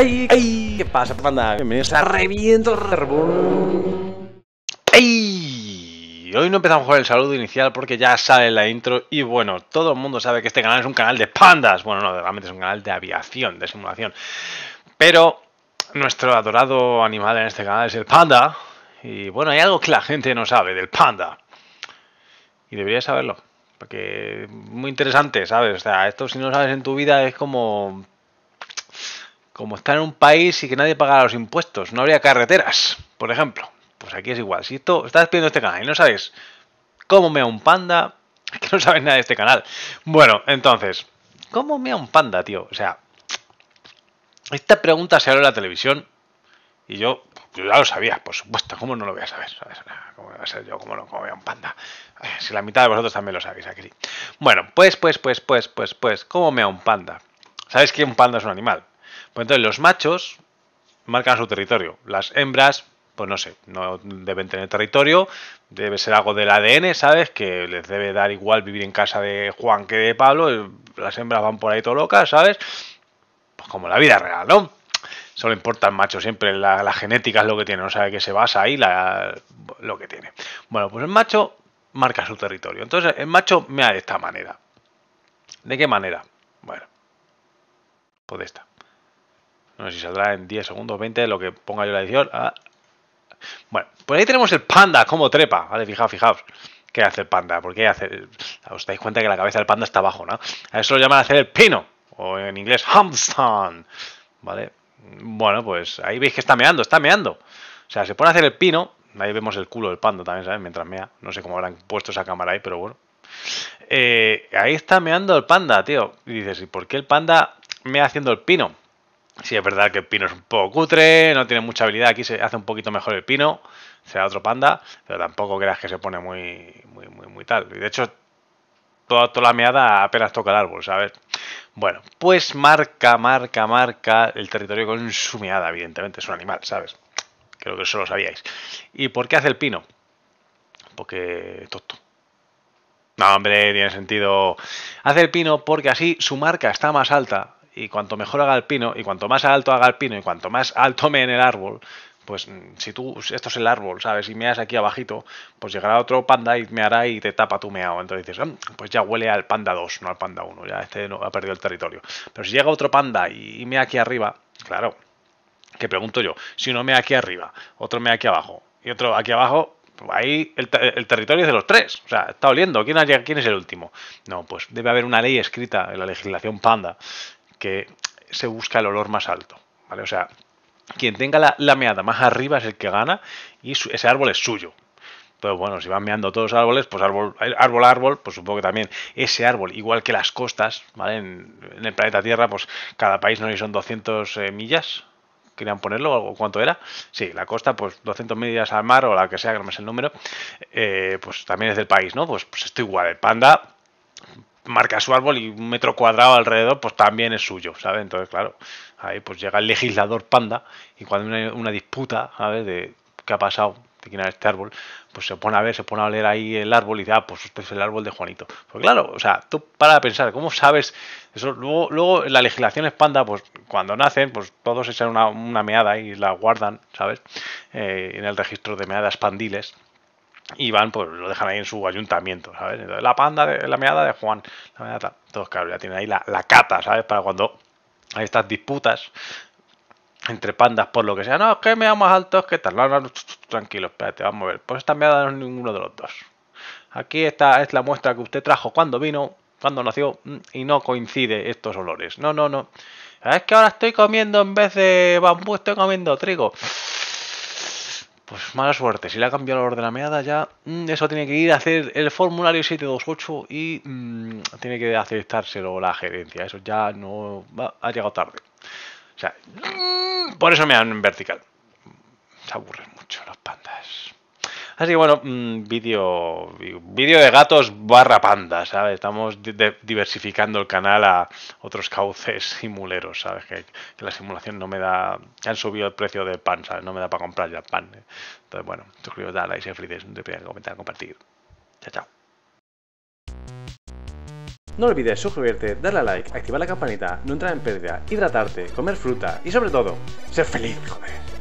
¡Ay! ¡Ay! ¿Qué pasa, panda? Bienvenidos a Reviento Rerbón. ¡Ay! Hoy no empezamos con el saludo inicial porque ya sale la intro y bueno, todo el mundo sabe que este canal es un canal de pandas. Bueno, no, realmente es un canal de aviación, de simulación. Pero nuestro adorado animal en este canal es el panda. Y bueno, hay algo que la gente no sabe del panda. Y debería saberlo. Porque es muy interesante, ¿sabes? O sea, esto si no lo sabes en tu vida es como como está en un país y que nadie pagara los impuestos, no habría carreteras, por ejemplo. Pues aquí es igual. Si esto, estás viendo este canal y no sabes cómo mea un panda, es que no sabes nada de este canal. Bueno, entonces, ¿cómo mea un panda, tío? O sea, esta pregunta se habló en la televisión y yo, yo ya lo sabía, por supuesto. ¿Cómo no lo voy a saber? ¿Cómo voy a ser yo? ¿Cómo, no, cómo un panda? Eh, si la mitad de vosotros también lo sabéis, aquí Bueno, pues, pues, pues, pues, pues, pues, ¿cómo mea un panda? ¿Sabéis que un panda es un animal? Pues entonces los machos marcan su territorio. Las hembras, pues no sé, no deben tener territorio. Debe ser algo del ADN, ¿sabes? Que les debe dar igual vivir en casa de Juan que de Pablo. Las hembras van por ahí todo locas, ¿sabes? Pues como la vida real, ¿no? solo importa el macho, siempre la, genética es lo que tiene, no sabe qué se basa ahí, lo que tiene. Bueno, pues el macho marca su territorio. Entonces, el macho mea de esta manera. ¿De qué manera? Bueno, pues de esta. No sé si saldrá en 10 segundos, 20, lo que ponga yo la edición. Ah. Bueno, pues ahí tenemos el panda, como trepa. Vale, fijaos, fijaos. ¿Qué hace el panda? ¿Por qué hace...? Os dais cuenta que la cabeza del panda está abajo, ¿no? A eso lo llaman hacer el pino. O en inglés, hamstone. ¿Vale? Bueno, pues ahí veis que está meando, está meando. O sea, se pone a hacer el pino. Ahí vemos el culo del panda también, ¿sabes? Mientras mea. No sé cómo habrán puesto esa cámara ahí, pero bueno. Eh, ahí está meando el panda, tío. Y dices, ¿y por qué el panda mea haciendo el pino? si es verdad que el pino es un poco cutre, no tiene mucha habilidad. Aquí se hace un poquito mejor el pino, sea otro panda, pero tampoco creas que se pone muy, muy, muy, muy tal. Y de hecho, toda, toda la meada apenas toca el árbol, ¿sabes? Bueno, pues marca, marca, marca el territorio con su meada, evidentemente. Es un animal, ¿sabes? Creo que eso lo sabíais. ¿Y por qué hace el pino? Porque tonto. No, hombre, tiene sentido. Hace el pino porque así su marca está más alta y cuanto mejor haga el pino, y cuanto más alto haga el pino, y cuanto más alto me en el árbol, pues mm, si tú, esto es el árbol, ¿sabes? Y meas aquí abajito, pues llegará otro panda y me hará y te tapa tu meao. Entonces dices, mm, pues ya huele al panda 2, no al panda 1, ya este no, ha perdido el territorio. Pero si llega otro panda y, me aquí arriba, claro, que pregunto yo, si uno mea aquí arriba, otro mea aquí abajo, y otro aquí abajo, pues ahí el, territorio es de los tres. O sea, está oliendo. ¿Quién, ¿Quién es el último? No, pues debe haber una ley escrita en la legislación panda que se busca el olor más alto, ¿vale? O sea, quien tenga la, lameada meada más arriba es el que gana y ese árbol es suyo. Pues bueno, si van meando todos los árboles, pues árbol, árbol, árbol, pues supongo que también ese árbol, igual que las costas, ¿vale? En, el planeta Tierra, pues cada país no son 200 eh, millas, querían ponerlo, cuánto era. Sí, la costa, pues 200 millas al mar o la que sea, que no me sé el número, eh, pues también es del país, ¿no? Pues, pues esto igual, el panda marca su árbol y un metro cuadrado alrededor, pues también es suyo, ¿sabes? Entonces, claro, ahí pues llega el legislador panda y cuando hay una, disputa, ¿sabes? De qué ha pasado, de quién era este árbol, pues se pone a ver, se pone a leer ahí el árbol y dice, ah, pues este es el árbol de Juanito. Pues claro, o sea, tú para pensar, ¿cómo sabes eso? Luego, luego la legislación es panda, pues cuando nacen, pues todos echan una, una meada y la guardan, ¿sabes? Eh, en el registro de meadas pandiles y van, pues lo dejan ahí en su ayuntamiento, ¿sabes? la panda, de, la meada de Juan, la meada tal. Entonces, claro, ya ahí la, cata, ¿sabes? Para cuando hay estas disputas entre pandas por lo que sea. No, es que me vamos más alto, que tal. No, no, tranquilo, espérate, vamos a ver. Pues esta meada no es ninguno de los dos. Aquí está es la muestra que usted trajo cuando vino, cuando nació, mm, y no coincide estos olores. No, no, no. Es que ahora estoy comiendo en vez de bambú, estoy comiendo trigo. Pues mala suerte, si le ha cambiado el orden de la meada ya, mm, eso tiene que ir a hacer el formulario 728 y mm, tiene que aceptárselo la gerencia. Eso ya no ha llegado tarde. O sea, mm, por eso me dan en vertical. Se aburre Así que bueno, mm, vídeo vídeo de gatos barra panda, ¿sabes? Estamos diversificando el canal a otros cauces simuleros, ¿sabes? Que, la simulación no me da... Han subido el precio de pan, ¿sabes? No me da para comprar ya pan. ¿eh? Entonces, bueno, suscríbete a like, si felices, no te comentar, compartir. Chao, chao. No olvides suscribirte, darle a like, activar la campanita, no entrar en pérdida, hidratarte, comer fruta y sobre todo, ser feliz, joder.